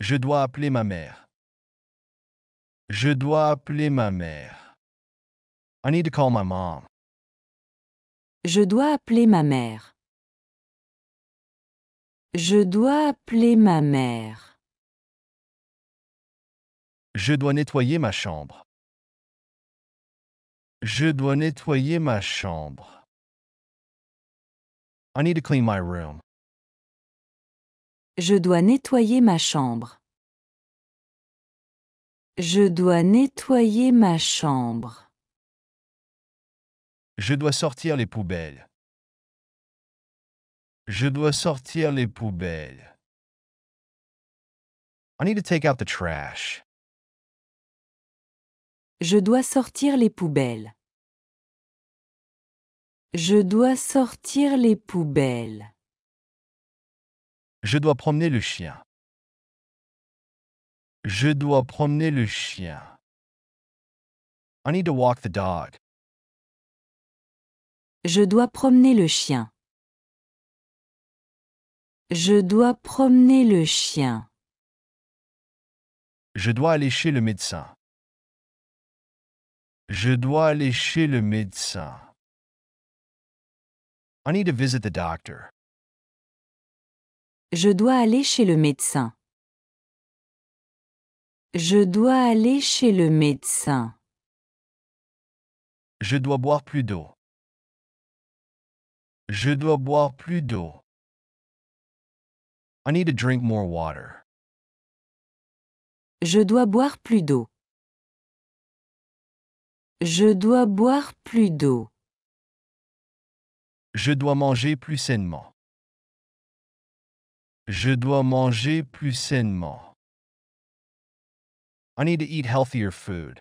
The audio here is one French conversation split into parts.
Je dois appeler ma mère. Je dois appeler ma mère. I need to call my mom. Je dois appeler ma mère. Je dois appeler ma mère. Je dois nettoyer ma chambre. Je dois nettoyer ma chambre. I need to clean my room. Je dois nettoyer ma chambre. Je dois nettoyer ma chambre. Je dois sortir les poubelles. Je dois sortir les poubelles. I need to take out the trash. Je dois sortir les poubelles. Je dois sortir les poubelles. Je dois promener le chien. Je dois promener le chien. I need to walk the dog. Je dois promener le chien. Je dois promener le chien. Je dois aller chez le médecin. Je dois aller chez le médecin. I need to visit the doctor. Je dois aller chez le médecin. Je dois aller chez le médecin. Je dois boire plus d'eau. Je dois boire plus d'eau. I need to drink more water. Je dois boire plus d'eau. Je dois boire plus d'eau. Je dois manger plus sainement. Je dois manger plus sainement. food.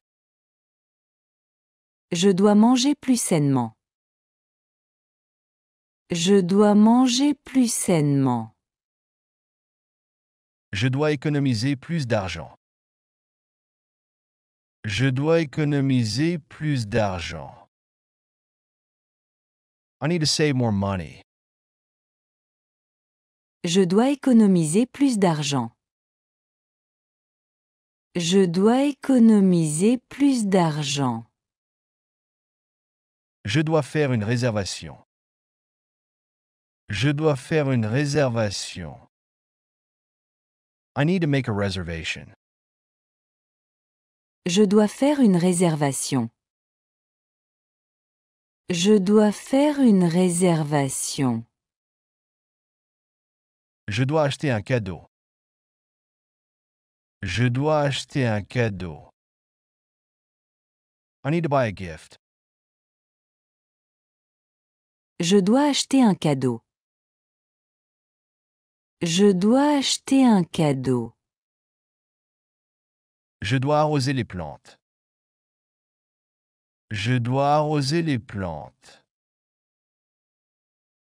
Je dois manger plus sainement. Je dois manger plus sainement. Je dois économiser plus d'argent. Je dois économiser plus d'argent. I need to save more money. Je dois économiser plus d'argent. Je dois économiser plus d'argent. Je dois faire une réservation. Je dois faire une réservation. I need to make a reservation. Je dois faire une réservation. Je dois faire une réservation. Je dois acheter un cadeau. Je dois acheter un cadeau. I need to buy a gift. Je dois acheter un cadeau. Je dois acheter un cadeau. Je dois arroser les plantes. Je dois arroser les plantes.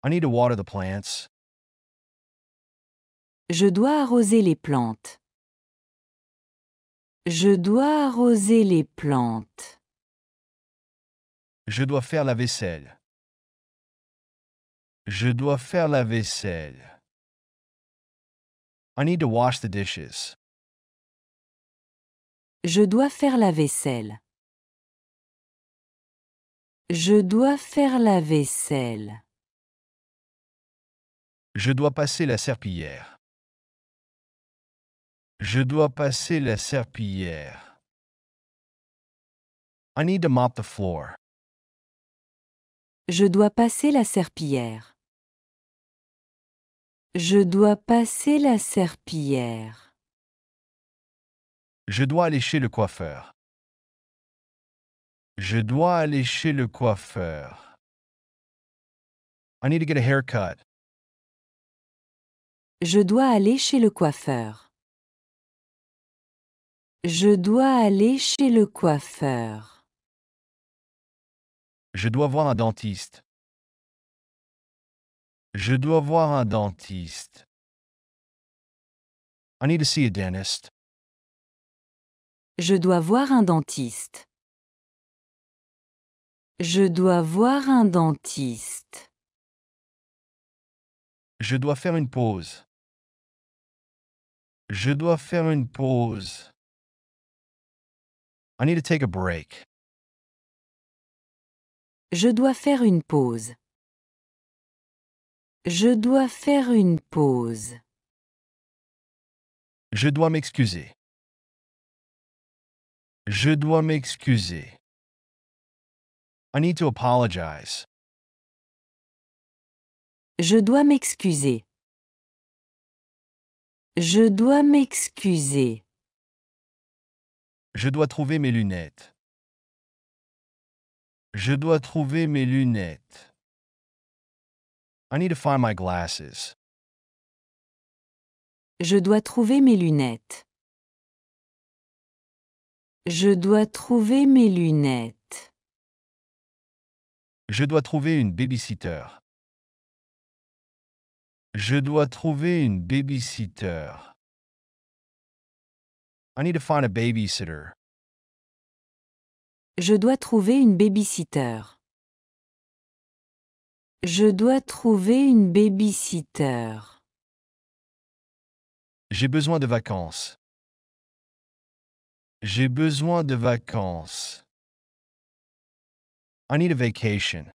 I need to water the plants. Je dois arroser les plantes. Je dois arroser les plantes. Je dois faire la vaisselle. Je dois faire la vaisselle. I need to wash the dishes. Je dois faire la vaisselle. Je dois faire la vaisselle. Je dois passer la serpillière. Je dois passer la serpillière. I need to mop the floor. Je dois passer la serpillière. Je dois passer la serpillière. Je dois aller chez le coiffeur. Je dois aller chez le coiffeur. I need to get a haircut. Je dois aller chez le coiffeur. Je dois aller chez le coiffeur. Je dois voir un dentiste. Je dois voir un dentiste. I need to see a dentist. Je dois voir un dentiste. Je dois voir un dentiste. Je dois faire une pause. Je dois faire une pause. Je dois faire une pause. Je dois faire une pause. Je dois m'excuser. Je dois m'excuser. I need to apologize. Je dois m'excuser. Je dois m'excuser. Je dois trouver mes lunettes. Je dois trouver mes lunettes. I need to find my glasses. Je dois trouver mes lunettes. Je dois trouver mes lunettes. Je dois trouver une babysitter. Je dois trouver une babysitter. I need to find a babysitter. Je dois trouver une babysitter. Je dois trouver une babysitter. J'ai besoin de vacances. J'ai besoin de vacances. I need a vacation.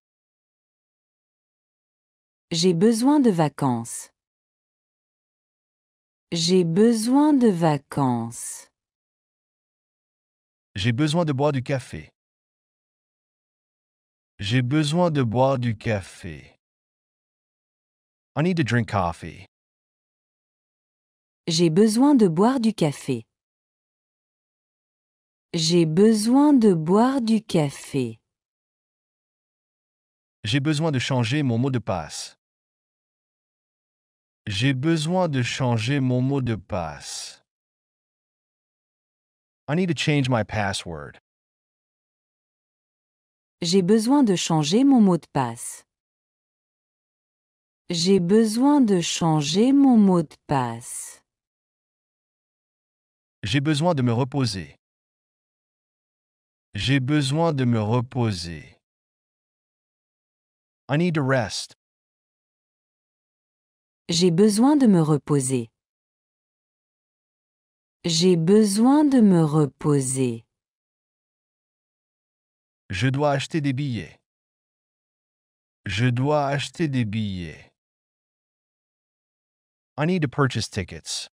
J'ai besoin de vacances. J'ai besoin de vacances. J'ai besoin de boire du café. J'ai besoin de boire du café. I need to drink coffee. J'ai besoin de boire du café. J'ai besoin de boire du café. J'ai besoin de changer mon mot de passe. J'ai besoin de changer mon mot de passe. I need to change my password. J'ai besoin de changer mon mot de passe. J'ai besoin de changer mon mot de passe. J'ai besoin de me reposer. J'ai besoin de me reposer. I need to rest. J'ai besoin de me reposer. J'ai besoin de me reposer. Je dois acheter des billets. Je dois acheter des billets. I need to purchase tickets.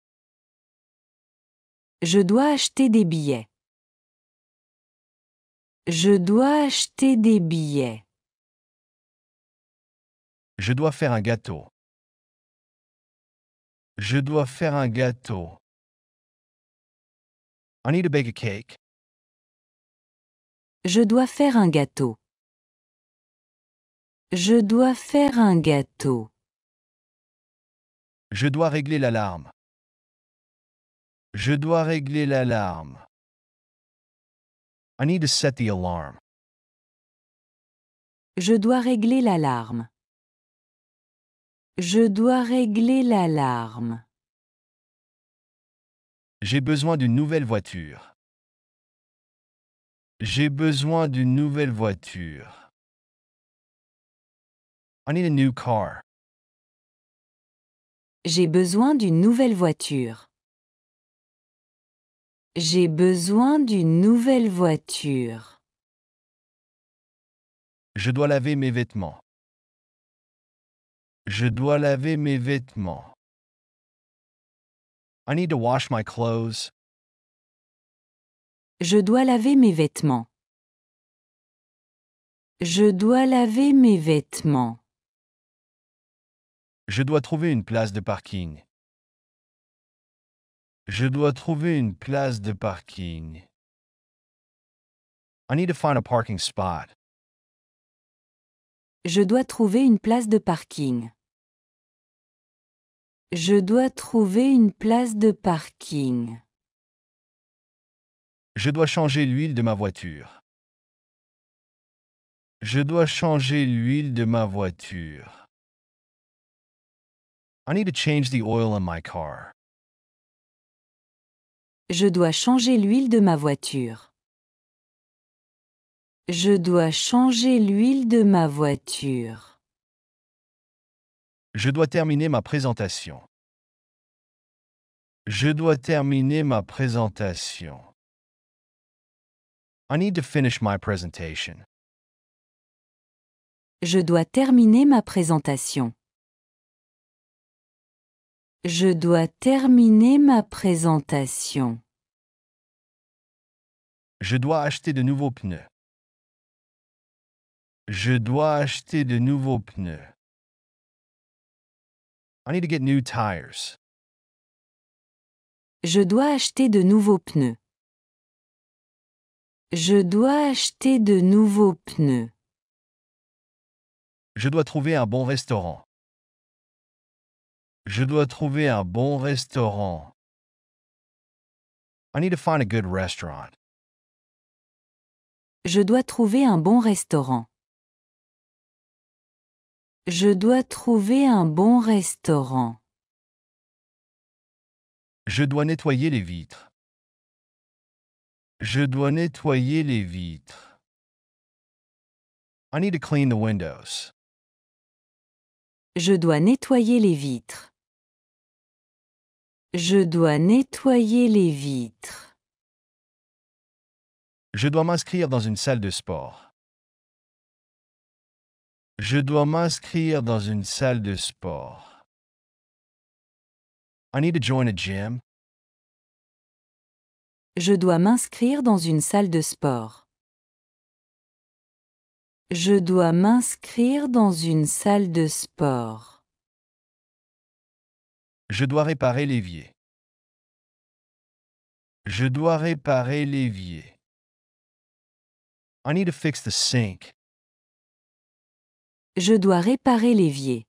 Je dois acheter des billets. Je dois acheter des billets. Je dois faire un gâteau. Je dois faire un gâteau. Je dois faire un gâteau. Je dois faire un gâteau. Je dois régler l'alarme. Je dois régler l'alarme. I need to set the alarm. Je dois régler l'alarme. Je dois régler l'alarme. J'ai besoin d'une nouvelle voiture. J'ai besoin d'une nouvelle voiture. I need a new car. J'ai besoin d'une nouvelle voiture. J'ai besoin d'une nouvelle voiture. Je dois laver mes vêtements. Je dois laver mes vêtements. Je dois laver mes vêtements. Je dois laver mes vêtements. Je dois trouver une place de parking. Je dois trouver une place de parking. Je dois trouver une place de parking. Je dois trouver une place de parking. Je dois changer l'huile de ma voiture. Je dois changer l'huile de ma voiture. I need to change the oil in my car. Je dois changer l'huile de ma voiture. Je dois changer l'huile de ma voiture. Je dois terminer ma présentation. Je dois terminer ma présentation. I need to finish my presentation. Je dois terminer ma présentation. Je dois terminer ma présentation. Je dois acheter de nouveaux pneus. Je dois acheter de nouveaux pneus. I need to get new tires. Je dois acheter de nouveaux pneus. Je dois acheter de nouveaux pneus. Je dois trouver un bon restaurant. Je dois trouver un bon restaurant. I need to find a good restaurant. Je dois trouver un bon restaurant. Je dois trouver un bon restaurant. Je dois nettoyer les vitres. Je dois nettoyer les vitres. I need to clean the windows. Je dois nettoyer les vitres. Je dois nettoyer les vitres. Je dois m'inscrire dans une salle de sport je dois m'inscrire dans une salle de sport. Je dois m'inscrire dans une salle de sport. Je dois m'inscrire dans une salle de sport. Je dois réparer l'évier. Je dois réparer l'évier. I need to fix the sink. Je dois réparer l'évier.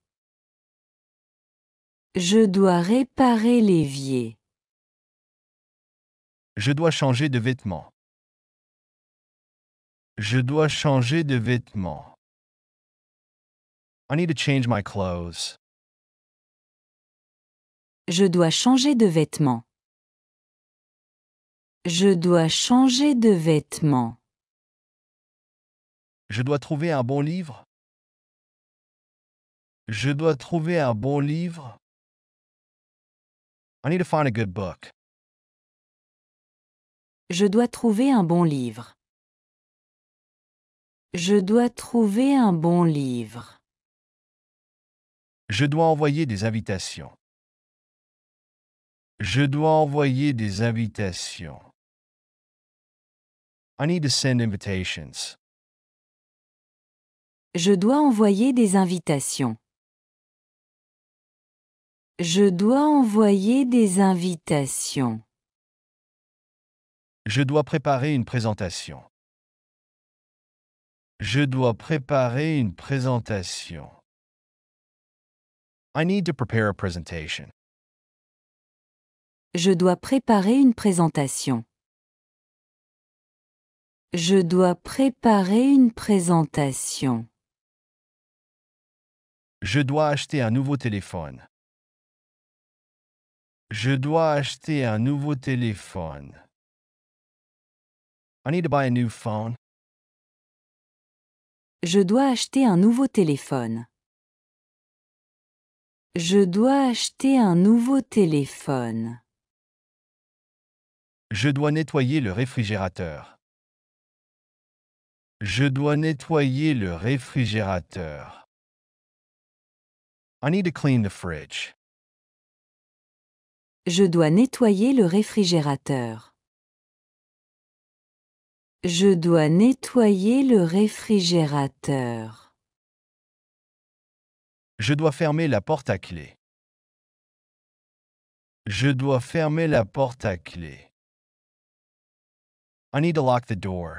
Je dois réparer l'évier. Je dois changer de vêtements. Je dois changer de vêtements. I need to change my clothes. Je dois changer de vêtements. Je dois changer de vêtements. Je dois trouver un bon livre. Je dois trouver un bon livre. Je dois trouver un bon livre. Je dois trouver un bon livre. Je dois envoyer des invitations. Je dois envoyer des invitations. Je dois envoyer des invitations. Je dois envoyer des invitations. Je dois préparer une présentation. Je dois préparer une présentation. I need to prepare a presentation. Je dois préparer une présentation. Je dois préparer une présentation. Je dois acheter un nouveau téléphone. Je dois acheter un nouveau téléphone. Je dois acheter un nouveau téléphone. Je dois acheter un nouveau téléphone. Je dois nettoyer le réfrigérateur. Je dois nettoyer le réfrigérateur. I need to clean the fridge. Je dois nettoyer le réfrigérateur. Je dois nettoyer le réfrigérateur. Je dois fermer la porte à clé. Je dois fermer la porte à clé. I need to lock the door.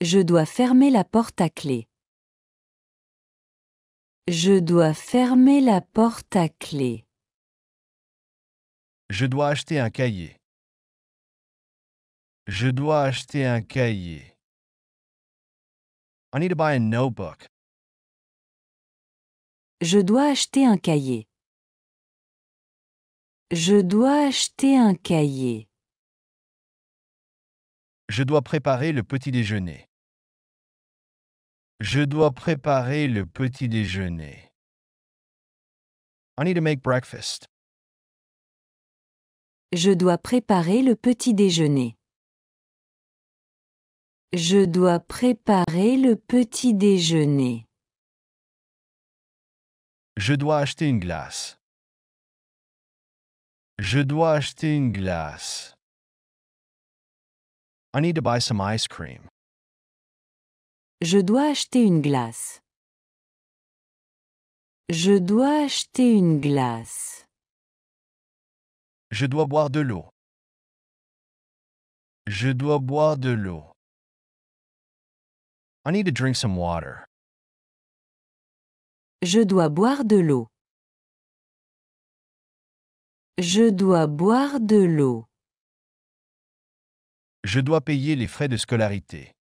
Je dois fermer la porte à clé. Je dois fermer la porte à clé. Je dois acheter un cahier. Je dois acheter un cahier. I need to buy a notebook. Je dois acheter un cahier. Je dois acheter un cahier. Je dois préparer le petit déjeuner. Je dois préparer le petit déjeuner. I need to make breakfast. Je dois préparer le petit déjeuner. Je dois préparer le petit déjeuner. Je dois acheter une glace. Je dois acheter une glace. I need to buy some ice cream. Je dois acheter une glace. Je dois acheter une glace. Je dois boire de l'eau. Je dois boire de l'eau. I need to drink some water. Je dois boire de l'eau. Je dois boire de l'eau. Je dois payer les frais de scolarité.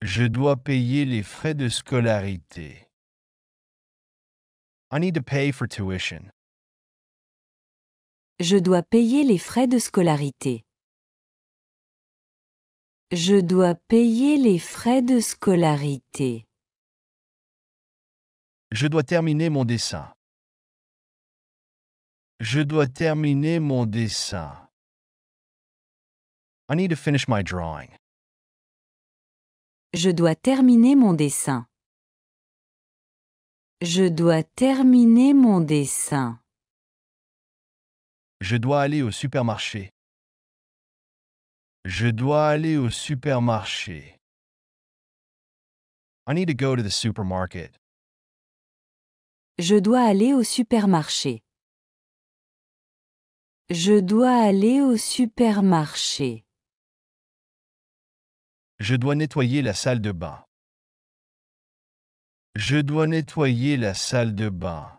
Je dois payer les frais de scolarité. I need to pay for tuition. Je dois payer les frais de scolarité. Je dois payer les frais de scolarité. Je dois terminer mon dessin. Je dois terminer mon dessin. I need to finish my drawing. Je dois terminer mon dessin. Je dois terminer mon dessin. Je dois aller au supermarché. Je dois aller au supermarché. I need to go to the supermarket. Je dois aller au supermarché. Je dois aller au supermarché. Je dois nettoyer la salle de bain. Je dois nettoyer la salle de bain.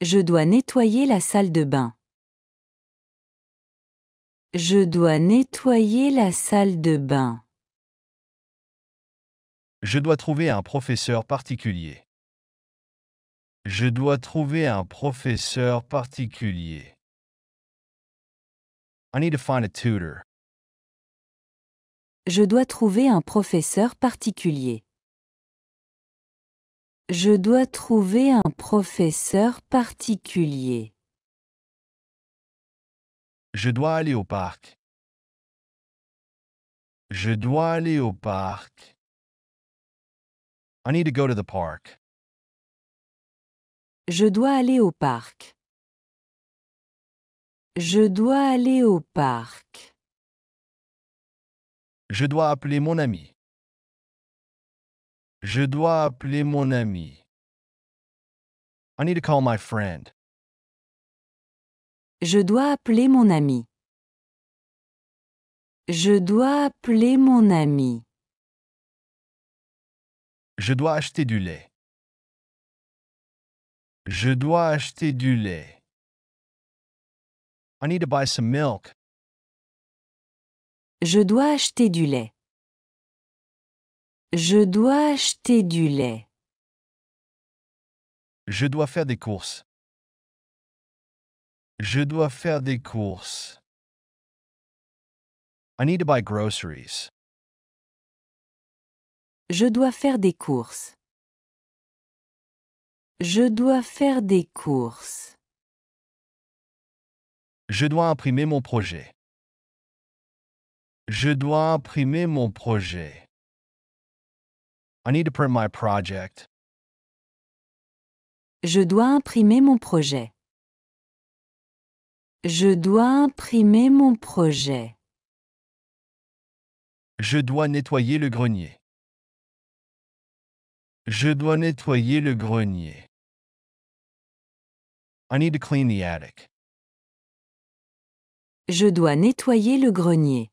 Je dois nettoyer la salle de bain. Je dois nettoyer la salle de bain. Je dois trouver un professeur particulier. Je dois trouver un professeur particulier. I need to find a tutor. Je dois trouver un professeur particulier. Je dois trouver un professeur particulier. Je dois aller au parc. Je dois aller au parc. Je dois aller au parc. Je dois aller au parc. Je dois appeler mon ami. Je dois appeler mon ami. Je dois appeler mon ami. Je dois appeler mon ami. Je dois acheter du lait. Je dois acheter du lait. Je dois acheter du lait. Je dois acheter du lait. Je dois faire des courses. Je dois faire des courses. I need to buy groceries. Je dois faire des courses. Je dois faire des courses. Je dois imprimer mon projet. Je dois imprimer mon projet. Je dois imprimer mon projet. Je dois imprimer mon projet. Je dois nettoyer le grenier. Je dois nettoyer le grenier. I need to clean the attic. Je dois nettoyer le grenier.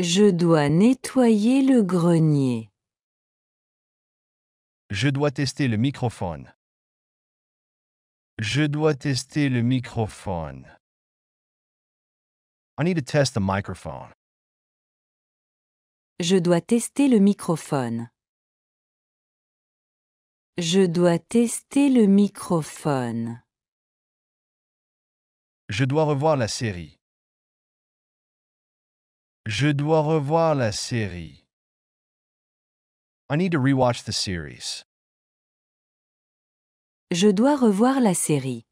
Je dois nettoyer le grenier. Je dois tester le microphone. Je dois tester le microphone. I need to test the microphone. Je dois tester le microphone. Je dois tester le microphone. Je dois revoir la série. Je dois revoir la série. Je dois revoir la série.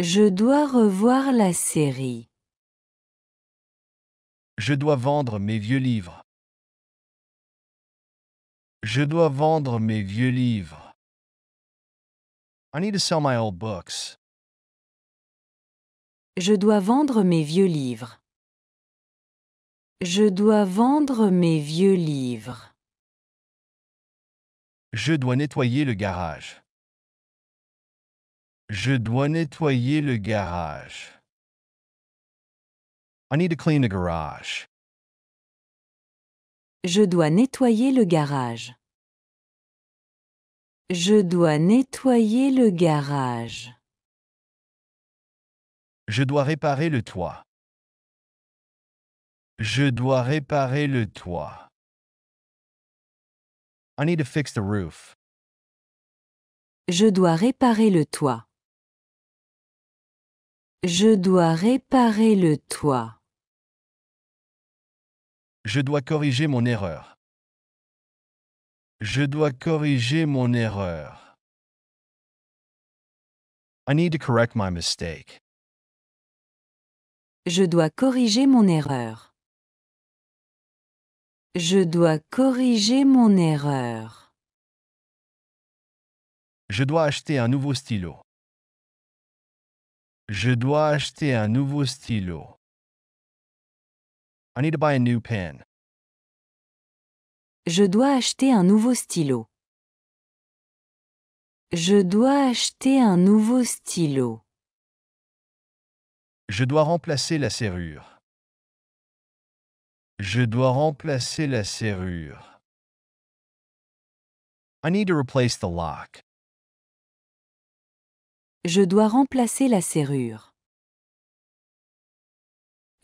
Je dois revoir la série. Je dois vendre mes vieux livres. Je dois vendre mes vieux livres. I need to sell my old books. Je dois vendre mes vieux livres. Je dois vendre mes vieux livres. Je dois nettoyer le garage. Je dois nettoyer le garage. I need to clean the garage. Je dois nettoyer le garage. Je dois nettoyer le garage. Je dois réparer le toit. Je dois réparer le toit. Je dois réparer le toit. Je dois réparer le toit. Je dois corriger mon erreur. Je dois corriger mon erreur. I need to correct my mistake. Je dois corriger mon erreur. Je dois corriger mon erreur. Je dois acheter un nouveau stylo. Je dois acheter un nouveau stylo. I need to buy a new pen. Je dois acheter un nouveau stylo. Je dois acheter un nouveau stylo. Je dois remplacer la serrure. Je dois remplacer la serrure. Je dois remplacer la serrure.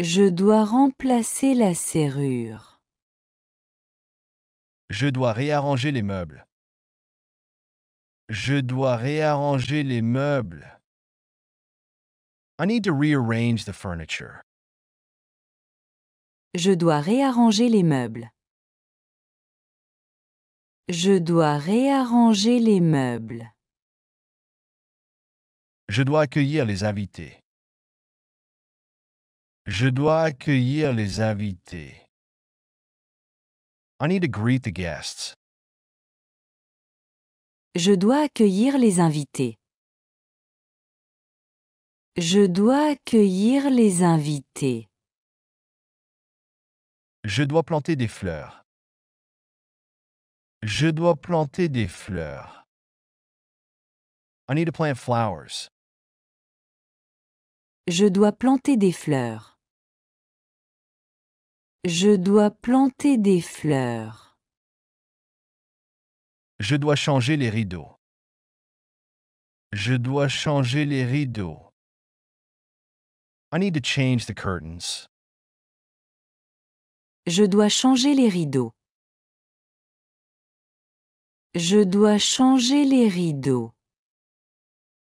Je dois remplacer la serrure. Je dois réarranger les meubles. Je dois réarranger les meubles. I need to rearrange the furniture. Je dois réarranger les meubles. Je dois réarranger les meubles. Je dois accueillir les invités. Je dois accueillir les invités. I need to greet the guests. Je dois accueillir les invités. Je dois accueillir les invités. Je dois planter des fleurs. Je dois planter des fleurs. I need to plant flowers. Je dois planter des fleurs. Je dois planter des fleurs. Je dois changer les rideaux. Je dois changer les rideaux. I need to change the curtains. Je dois changer les rideaux. Je dois changer les rideaux.